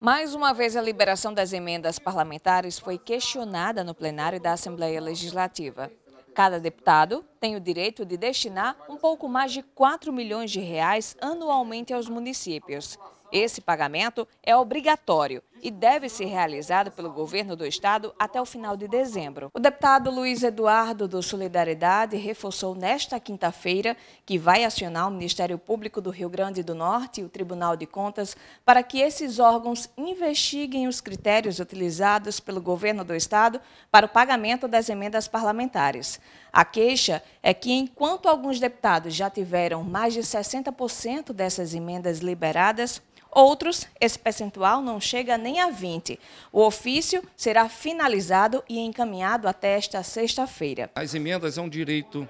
Mais uma vez, a liberação das emendas parlamentares foi questionada no plenário da Assembleia Legislativa. Cada deputado tem o direito de destinar um pouco mais de 4 milhões de reais anualmente aos municípios. Esse pagamento é obrigatório e deve ser realizado pelo governo do estado até o final de dezembro. O deputado Luiz Eduardo do Solidariedade reforçou nesta quinta-feira que vai acionar o Ministério Público do Rio Grande do Norte e o Tribunal de Contas para que esses órgãos investiguem os critérios utilizados pelo governo do estado para o pagamento das emendas parlamentares. A queixa é que, enquanto alguns deputados já tiveram mais de 60% dessas emendas liberadas, Outros, esse percentual não chega nem a 20. O ofício será finalizado e encaminhado até esta sexta-feira. As emendas é um direito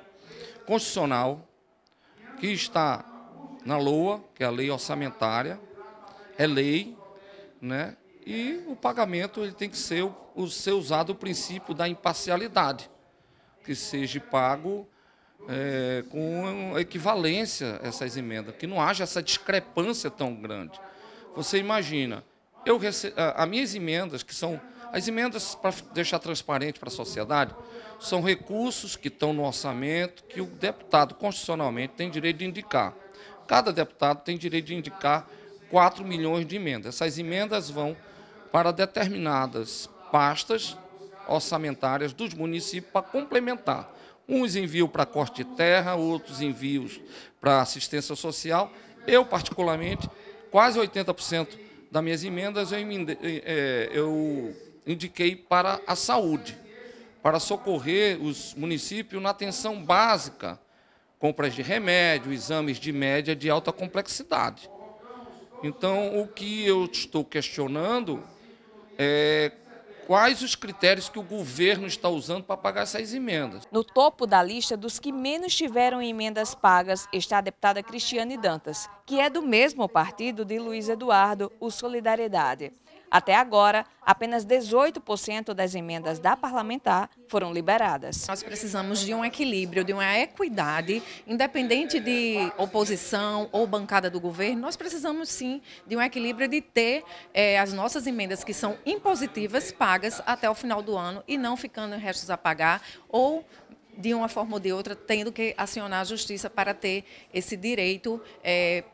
constitucional que está na LOA, que é a lei orçamentária, é lei, né? E o pagamento ele tem que ser o ser usado o princípio da imparcialidade que seja pago é, com equivalência essas emendas, que não haja essa discrepância tão grande. Você imagina, eu rece... as minhas emendas, que são as emendas, para deixar transparente para a sociedade, são recursos que estão no orçamento que o deputado constitucionalmente tem direito de indicar. Cada deputado tem direito de indicar 4 milhões de emendas. Essas emendas vão para determinadas pastas orçamentárias dos municípios para complementar. Uns enviam para corte de terra, outros envios para assistência social. Eu, particularmente, quase 80% das minhas emendas eu, eh, eh, eu indiquei para a saúde, para socorrer os municípios na atenção básica, compras de remédio, exames de média de alta complexidade. Então, o que eu estou questionando é quais os critérios que o governo está usando para pagar essas emendas. No topo da lista dos que menos tiveram emendas pagas está a deputada Cristiane Dantas, que é do mesmo partido de Luiz Eduardo, o Solidariedade. Até agora, apenas 18% das emendas da parlamentar foram liberadas. Nós precisamos de um equilíbrio, de uma equidade, independente de oposição ou bancada do governo, nós precisamos sim de um equilíbrio de ter eh, as nossas emendas que são impositivas pagas até o final do ano e não ficando em restos a pagar ou de uma forma ou de outra, tendo que acionar a justiça para ter esse direito é,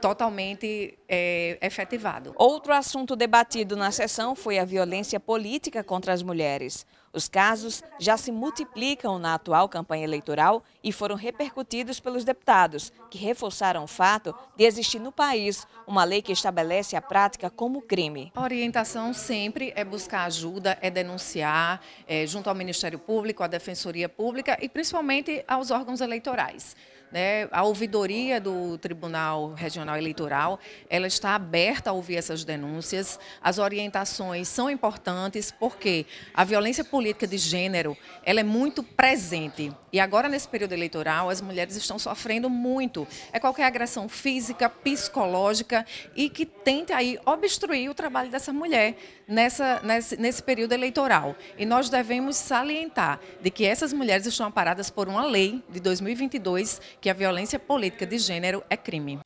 totalmente é, efetivado. Outro assunto debatido na sessão foi a violência política contra as mulheres. Os casos já se multiplicam na atual campanha eleitoral e foram repercutidos pelos deputados, que reforçaram o fato de existir no país uma lei que estabelece a prática como crime. A orientação sempre é buscar ajuda, é denunciar, é, junto ao Ministério Público, à Defensoria Pública e principalmente aos órgãos eleitorais. Né? A ouvidoria do Tribunal Regional Eleitoral, ela está aberta a ouvir essas denúncias. As orientações são importantes porque a violência política política de gênero ela é muito presente. E agora, nesse período eleitoral, as mulheres estão sofrendo muito. É qualquer agressão física, psicológica e que tenta aí obstruir o trabalho dessa mulher nessa, nesse, nesse período eleitoral. E nós devemos salientar de que essas mulheres estão amparadas por uma lei de 2022 que a violência política de gênero é crime.